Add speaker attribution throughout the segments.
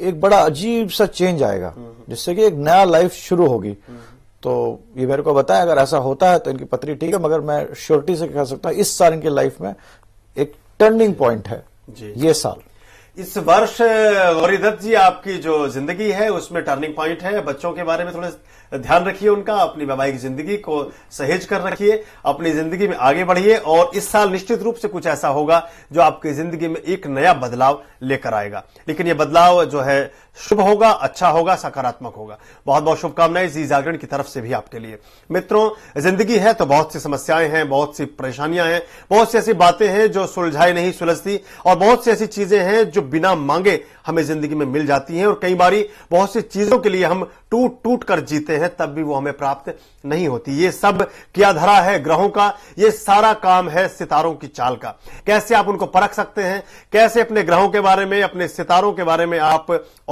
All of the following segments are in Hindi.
Speaker 1: एक बड़ा अजीब सा चेंज आएगा जिससे कि एक नया लाइफ शुरू होगी तो ये मेरे को बताएं अगर ऐसा होता है तो इनकी पत्री ठीक है मगर मैं श्योरिटी से कह सकता हूं इस साल इनकी लाइफ में एक टर्निंग पॉइंट है ये साल
Speaker 2: इस वर्ष गौरीदत्त जी आपकी जो जिंदगी है उसमें टर्निंग पॉइंट है बच्चों के बारे में थोड़े ध्यान रखिए उनका अपनी वैवाहिक जिंदगी को सहेज कर रखिए अपनी जिंदगी में आगे बढ़िए और इस साल निश्चित रूप से कुछ ऐसा होगा जो आपकी जिंदगी में एक नया बदलाव लेकर आएगा लेकिन यह बदलाव जो है शुभ होगा अच्छा होगा सकारात्मक होगा बहुत बहुत शुभकामनाएं जी जागरण की तरफ से भी आपके लिए मित्रों जिंदगी है तो बहुत सी समस्याएं हैं बहुत सी परेशानियां हैं बहुत सी ऐसी बातें हैं जो सुलझाई नहीं सुलझती और बहुत सी ऐसी चीजें हैं जो बिना मांगे हमें जिंदगी में मिल जाती हैं और कई बारी बहुत सी चीजों के लिए हम टूट टूट कर जीते हैं तब भी वो हमें प्राप्त नहीं होती ये सब धरा है ग्रहों का ये सारा काम है सितारों की चाल का कैसे आप उनको परख सकते हैं कैसे अपने ग्रहों के बारे में अपने सितारों के बारे में आप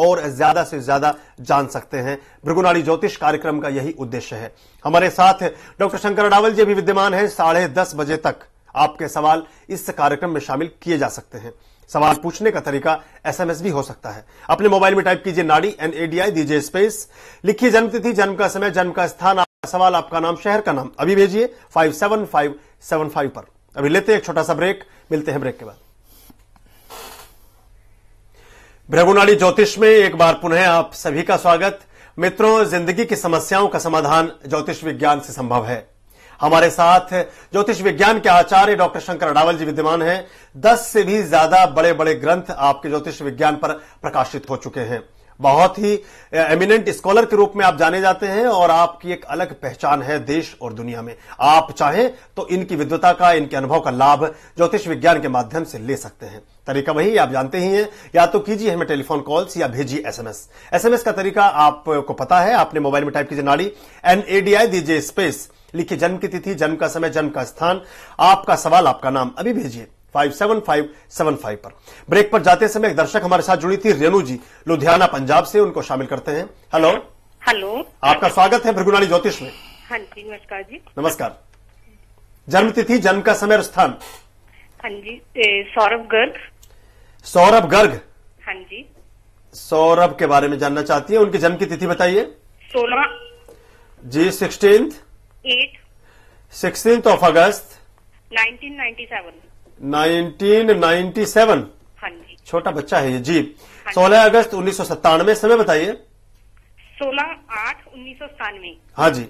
Speaker 2: और ज्यादा से ज्यादा जान सकते हैं भृगुनाड़ी ज्योतिष कार्यक्रम का यही उद्देश्य है हमारे साथ डॉक्टर शंकर रावल जी भी विद्यमान है साढ़े दस बजे तक आपके सवाल इस कार्यक्रम में शामिल किए जा सकते हैं सवाल पूछने का तरीका एसएमएस भी हो सकता है अपने मोबाइल में टाइप कीजिए नाड़ी एन एडीआई दीजिए स्पेस लिखिए जन्मतिथि जन्म का समय जन्म का स्थान आपका सवाल आपका नाम शहर का नाम अभी भेजिए five seven five seven five पर अभी लेते हैं एक छोटा सा ब्रेक मिलते हैं ब्रेक के बाद भ्रगुनाड़ी ज्योतिष में एक बार पुनः आप सभी का स्वागत मित्रों जिंदगी की समस्याओं का समाधान ज्योतिष विज्ञान से संभव है हमारे साथ ज्योतिष विज्ञान के आचार्य डॉक्टर शंकर अडावल जी विद्यमान हैं दस से भी ज्यादा बड़े बड़े ग्रंथ आपके ज्योतिष विज्ञान पर प्रकाशित हो चुके हैं बहुत ही एमिनेंट स्कॉलर के रूप में आप जाने जाते हैं और आपकी एक अलग पहचान है देश और दुनिया में आप चाहें तो इनकी विद्वता का इनके अनुभव का लाभ ज्योतिष विज्ञान के माध्यम से ले सकते हैं तरीका वही आप जानते ही हैं या तो कीजिए हमें टेलीफोन कॉल्स या भेजिए एसएमएस एसएमएस का तरीका आपको पता है आपने मोबाइल में टाइप कीजिए नाड़ी एनएडीआई दीजिए स्पेस लिखिए जन्म की तिथि जन्म का समय जन्म का स्थान आपका सवाल आपका नाम अभी भेजिए five five seven seven five पर ब्रेक पर जाते समय एक दर्शक हमारे साथ जुड़ी थी रेणु जी लुधियाना पंजाब से उनको शामिल करते हैं हेलो हेलो आपका स्वागत है भृगुनाणी ज्योतिष में हाँ जी नमस्कार जी नमस्कार जन्म तिथि जन्म का समय और स्थान हाँ जी सौरभ गर्ग सौरभ गर्ग हाँ जी सौरभ के बारे में जानना चाहती है उनकी जन्म की तिथि बताइए सोलह जी sixteenth eight sixteen of August 1997 1997 हाँ जी छोटा बच्चा है ये जी हाँ सोलह अगस्त उन्नीस सौ समय बताइए
Speaker 1: सोलह आठ उन्नीस सौ सत्तानवे हाँ जी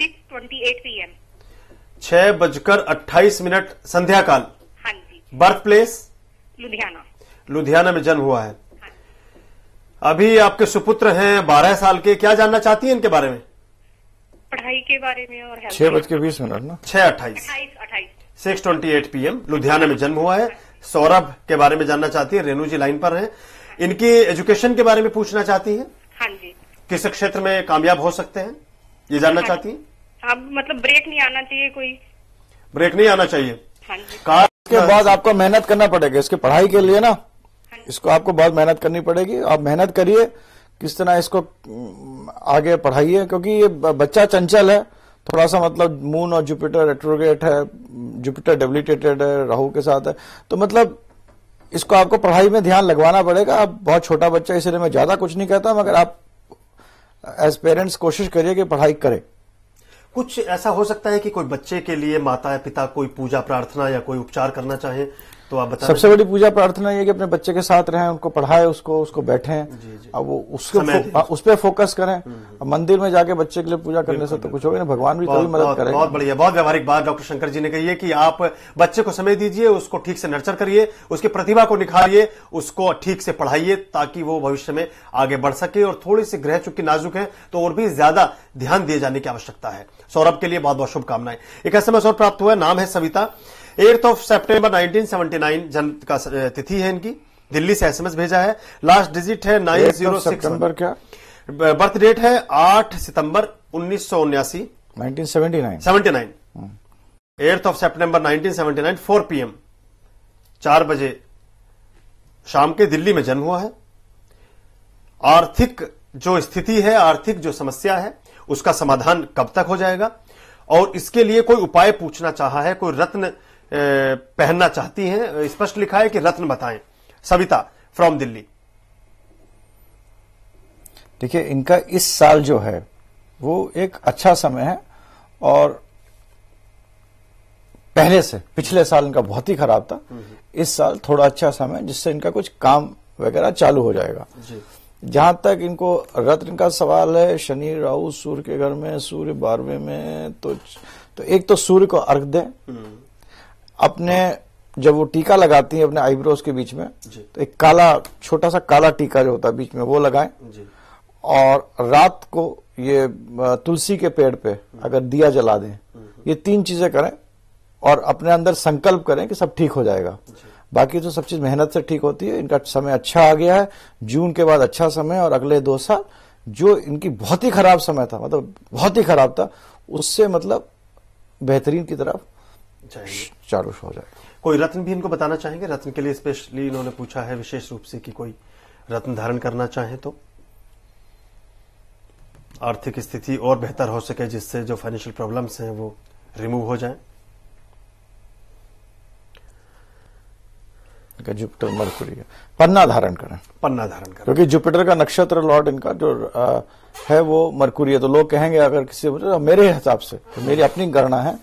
Speaker 1: six twenty eight P M
Speaker 2: छह बजकर अट्ठाईस मिनट संध्या काल हाँ जी बर्थ प्लेस लुधियाना लुधियाना में जन्म हुआ है हाँ। अभी आपके सुपुत्र हैं बारह साल के क्या जानना चाहती हैं इनके बारे में
Speaker 1: पढ़ाई के बारे में और छह बज
Speaker 2: के बीस मिनट ना छह अट्ठाईस
Speaker 1: अट्ठाईस
Speaker 2: six twenty eight PM Ludhiana में जन्म हुआ है सौरभ के बारे में जानना चाहती है रेणु जी लाइन पर हैं इनकी एजुकेशन के बारे में पूछना चाहती है हाँ जी किस क्षेत्र में कामयाब हो सकते हैं ये जानना हाँ चाहती है अब मतलब ब्रेक नहीं आना चाहिए कोई ब्रेक नहीं आना चाहिए हाँ जी।
Speaker 1: के बाद आपको मेहनत करना पड़ेगा इसकी पढ़ाई के लिए ना हाँ इसको आपको बहुत मेहनत करनी पड़ेगी आप मेहनत करिए किस तरह इसको
Speaker 2: हम्म,
Speaker 1: आगे पढ़ाइए क्योंकि ये बच्चा चंचल है थोड़ा सा मतलब मून और जुपिटर एट्रोगेट है जुपिटर डेबिलिटेटेड है राहु के साथ है तो मतलब इसको आपको पढ़ाई में ध्यान लगवाना पड़ेगा आप बहुत छोटा बच्चा इसलिए मैं ज्यादा कुछ नहीं कहता मगर आप एज पेरेंट्स कोशिश करिए कि पढ़ाई
Speaker 2: करें कुछ ऐसा हो सकता है कि कोई बच्चे के लिए माता या पिता कोई पूजा प्रार्थना या कोई उपचार करना चाहे तो आप बता सबसे बड़ी
Speaker 1: पूजा प्रार्थना ये कि अपने बच्चे के साथ रहें उनको पढ़ाए उसको उसको बैठे अब वो उसके उस पर फोकस करें हम्म, हम्म। मंदिर में जाके बच्चे के लिए पूजा करने से तो कुछ होगा ना भगवान भी कभी मदद करें बहुत बढ़िया
Speaker 2: बहुत व्यवहारिक बात डॉक्टर शंकर जी ने कही है कि आप बच्चे को समय दीजिए उसको ठीक से नर्चर करिए उसकी प्रतिभा को निखारिए उसको ठीक से पढ़ाइए ताकि वो भविष्य में आगे बढ़ सके और थोड़ी सी ग्रह चुकी नाजुक है तो और भी ज्यादा ध्यान दिए जाने की आवश्यकता है सौरभ के लिए बहुत बहुत शुभकामनाएं एक ऐसे में प्राप्त हुआ नाम है सविता एट्थ ऑफ सेप्टेम्बर 1979 का तिथि है इनकी दिल्ली से एसएमएस भेजा है लास्ट डिजिट है नाइन जीरो नंबर क्या बर्थ डेट है आठ सितंबर उन्नीस सौ उन्यासी
Speaker 1: हम्म।
Speaker 2: Eighth of September nineteen seventy nine four PM चार बजे शाम के दिल्ली में जन्म हुआ है आर्थिक जो स्थिति है आर्थिक जो समस्या है उसका समाधान कब तक हो जाएगा और इसके लिए कोई उपाय पूछना चाहा है कोई रत्न पहनना चाहती हैं स्पष्ट लिखा है कि रत्न बताएं सविता फ्रॉम दिल्ली
Speaker 1: देखिए इनका इस साल जो है वो एक अच्छा समय है और पहले से पिछले साल इनका बहुत ही खराब था हम्म, हम्म। इस साल थोड़ा अच्छा समय जिससे इनका कुछ काम वगैरह चालू हो जाएगा जहां तक इनको रत्न का सवाल है शनि राहु सूर्य के घर में सूर्य बारहवें में तो तो एक तो सूर्य को अर्घ दें हम्म। अपने जब वो टीका लगाती है अपने आईब्रोज के बीच में तो एक काला छोटा सा काला टीका जो होता है बीच में वो लगाए और रात को ये तुलसी के पेड़ पे अगर दिया जला दें हम्म। ये तीन चीजें करें और अपने अंदर संकल्प करें कि सब ठीक हो जाएगा बाकी तो सब चीज मेहनत से ठीक होती है इनका समय अच्छा आ गया है जून के बाद अच्छा समय और अगले दो साल जो इनकी बहुत ही खराब समय था मतलब बहुत ही खराब था
Speaker 2: उससे मतलब बेहतरीन की तरफ चारों हो जाए कोई रत्न भी इनको बताना चाहेंगे रत्न के लिए स्पेशली इन्होंने पूछा है विशेष रूप से कि कोई रत्न धारण करना चाहे तो आर्थिक स्थिति और बेहतर हो सके जिससे जो फाइनेंशियल प्रॉब्लम्स हैं वो रिमूव हो जाए
Speaker 1: जुपिटर मरकुरी है पन्ना धारण करें
Speaker 2: पन्ना धारण करें
Speaker 1: क्योंकि जुपिटर का नक्षत्र लॉर्ड इनका जो आ, है वो मरकुरी है तो लोग कहेंगे अगर किसी मेरे हिसाब से तो मेरी अपनी गणना है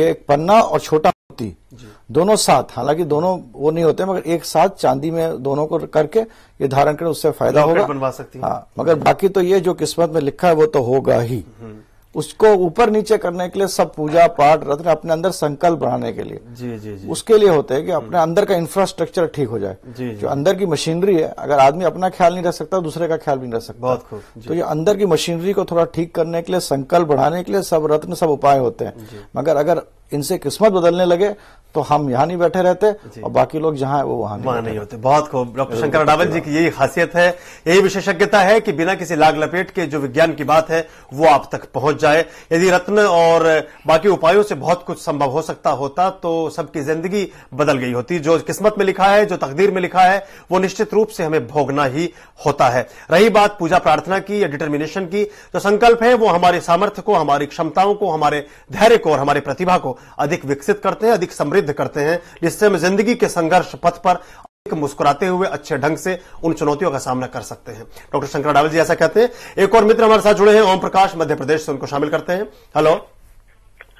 Speaker 1: ये एक पन्ना और छोटा मूर्ति दोनों साथ हालांकि दोनों वो नहीं होते मगर एक साथ चांदी में दोनों को करके ये धारण करें उससे फायदा होगा बनवा सकती है हाँ मगर बाकी तो ये जो किस्मत में लिखा है वो तो होगा ही हम्म। उसको ऊपर नीचे करने के लिए सब पूजा पाठ रत्न अपने अंदर संकल्प बढ़ाने के लिए जी जी जी उसके लिए होते हैं कि अपने हम्म। अंदर का इंफ्रास्ट्रक्चर ठीक हो जाए जी, जी जो अंदर की मशीनरी है अगर आदमी अपना ख्याल नहीं रख सकता दूसरे का ख्याल भी नहीं रख सकता बहुत खूब तो ये अंदर की मशीनरी को थोड़ा ठीक करने के लिए संकल्प बढ़ाने के लिए सब रत्न सब उपाय होते हैं मगर अगर इनसे किस्मत बदलने लगे तो हम यहाँ नहीं बैठे रहते
Speaker 2: और बाकी लोग जहाँ है वो वहां नहीं, नहीं होते बहुत खूब डॉक्टर शंकर रावल जी की यही खासियत है यही विशेषज्ञता है कि बिना किसी लाग लपेट के जो विज्ञान की बात है वो आप तक पहुंच जाए यदि रत्न और बाकी उपायों से बहुत कुछ संभव हो सकता होता तो सबकी जिंदगी बदल गई होती जो किस्मत में लिखा है जो तकदीर में लिखा है वो निश्चित रूप से हमें भोगना ही होता है रही बात पूजा प्रार्थना की या डिटर्मिनेशन की जो तो संकल्प है वो हमारे सामर्थ्य को हमारी क्षमताओं को हमारे धैर्य को और हमारी प्रतिभा को अधिक विकसित करते हैं अधिक समृद्ध समृद्ध करते हैं जिससे हम जिंदगी के संघर्ष पथ पर एक मुस्कुराते हुए अच्छे ढंग से उन चुनौतियों का सामना कर सकते हैं डॉक्टर शंकर डावल जी ऐसा कहते हैं एक और मित्र हमारे साथ जुड़े हैं ओम प्रकाश मध्य प्रदेश से उनको शामिल करते हैं हेलो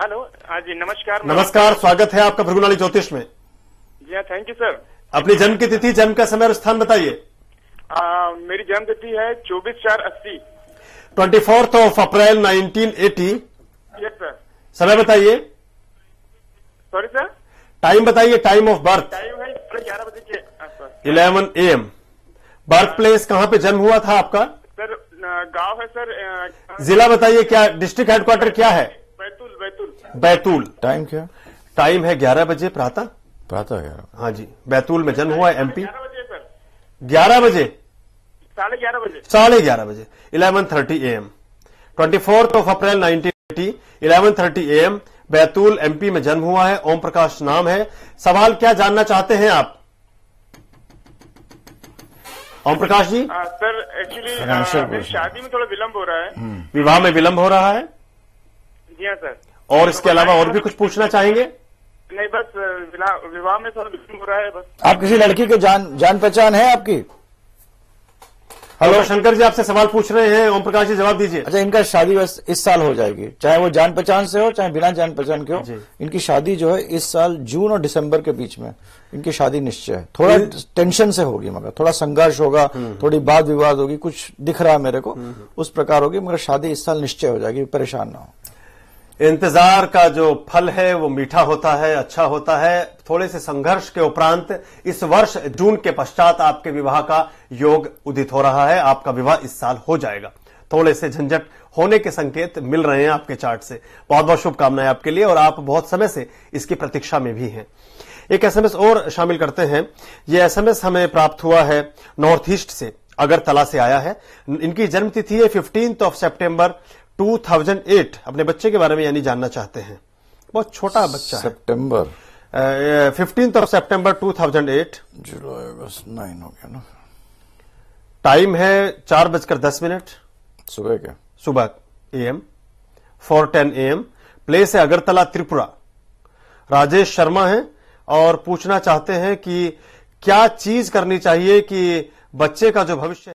Speaker 2: हेलो हाँ जी नमस्कार नमस्कार स्वागत है आपका भ्रगुनाली ज्योतिष में जी हाँ थैंक यू सर अपनी जन्म की तिथि जन्म का समय और स्थान बताइए मेरी जन्म तिथि है चौबीस चार अस्सी twenty fourth of April nineteen eighty yes sir समय बताइए सॉरी सर टाइम बताइए टाइम ऑफ बर्थ टाइम है ग्यारह बजे के eleven A M birth place कहाँ पे जन्म हुआ था आपका सर गांव है सर जिला बताइए क्या डिस्ट्रिक्ट हेडक्वार्टर क्या है बैतूल बैतूल बैतूल टाइम क्या टाइम है ग्यारह बजे प्रातः प्रातः ग्यारह हाँ जी बैतूल में जन्म हुआ एमपी ग्यारह बजे साढ़े ग्यारह बजे साढ़े ग्यारह बजे eleven thirty A M twenty fourth of April nineteen eighty eleven thirty A M Betul MP में जन्म हुआ है ओम प्रकाश नाम है सवाल क्या जानना चाहते हैं आप ओम प्रकाश जी आ, हाँ, सर एक्चुअली हाँ, शादी में थोड़ा विलंब हो रहा है हम्म। विवाह में विलंब हो रहा है जी हाँ सर और इसके तो अलावा और भी कुछ पूछना चाहेंगे नहीं बस विवाह में थोड़ा विलंब हो रहा है
Speaker 1: बस आप किसी लड़की के जान जान पहचान है आपकी हेलो शंकर जी आपसे सवाल पूछ रहे हैं ओम प्रकाश जी जवाब दीजिए अच्छा इनका शादी बस इस साल हो जाएगी चाहे वो जान पहचान से हो चाहे बिना जान पहचान के हो इनकी शादी जो है इस साल जून और दिसंबर के बीच में इनकी शादी निश्चय है थोड़ा टेंशन से होगी मगर थोड़ा संघर्ष होगा हम्म। थोड़ी बात विवाद होगी कुछ दिख रहा है मेरे को हम्म। उस प्रकार होगी मगर शादी इस साल निश्चय हो जाएगी परेशान ना हो
Speaker 2: इंतजार का जो फल है वो मीठा होता है अच्छा होता है थोड़े से संघर्ष के उपरांत इस वर्ष जून के पश्चात आपके विवाह का योग उदित हो रहा है आपका विवाह इस साल हो जाएगा थोड़े से झंझट होने के संकेत मिल रहे हैं आपके चार्ट से बहुत बहुत शुभकामनाएं आपके लिए और आप बहुत समय से इसकी प्रतीक्षा में भी हैं एक एसएमएस और शामिल करते हैं ये एसएमएस हमें प्राप्त हुआ है नॉर्थ ईस्ट से अगरतला से आया है इनकी जन्मतिथि है फिफ्टींथ ऑफ सेप्टेम्बर 2008 अपने बच्चे के बारे में यानी जानना चाहते हैं बहुत छोटा बच्चा सितंबर फिफ्टींथ ऑफ सितंबर 2008
Speaker 1: जुलाई अगस्त नाइन हो गया ना
Speaker 2: टाइम है चार बजकर दस मिनट सुबह के सुबह M four ten A M place है अगरतला त्रिपुरा राजेश शर्मा है और पूछना चाहते हैं कि क्या चीज करनी चाहिए कि बच्चे का जो भविष्य